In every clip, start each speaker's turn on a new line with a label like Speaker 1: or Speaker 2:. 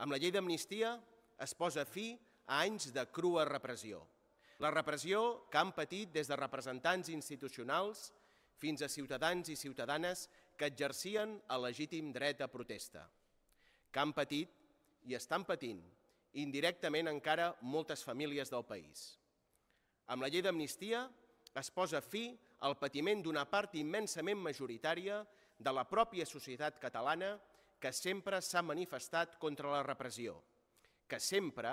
Speaker 1: Amb la llei d'amnistia es posa fi a anys de crua repressió. La repressió que han patit des de representants institucionals fins a ciutadans i ciutadanes que exercien el legítim dret a protesta, que han patit i estan patint indirectament encara moltes famílies del país. Amb la llei d'amnistia es posa fi al patiment d'una part immensament majoritària de la pròpia societat catalana que sempre s'ha manifestat contra la repressió, que sempre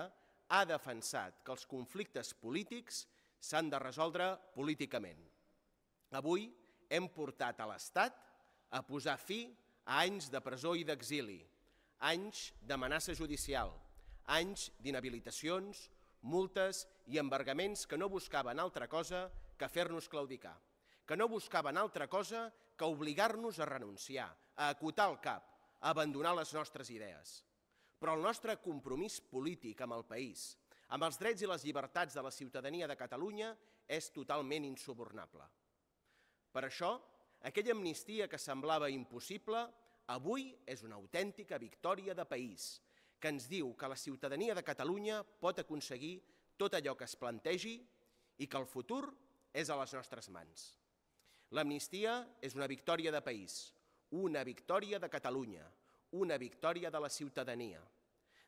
Speaker 1: ha defensat que els conflictes polítics s'han de resoldre políticament. Avui hem portat a l'Estat a posar fi a anys de presó i d'exili, anys d'amenaça judicial, anys d'inhabilitacions, multes i embargaments que no buscaven altra cosa que fer-nos claudicar, que no buscaven altra cosa que obligar-nos a renunciar, a acotar el cap, a abandonar les nostres idees. Però el nostre compromís polític amb el país, amb els drets i les llibertats de la ciutadania de Catalunya, és totalment insubornable. Per això, aquella amnistia que semblava impossible, avui és una autèntica victòria de país, que ens diu que la ciutadania de Catalunya pot aconseguir tot allò que es plantegi i que el futur és a les nostres mans. L'amnistia és una victòria de país, una victòria de Catalunya, una victòria de la ciutadania.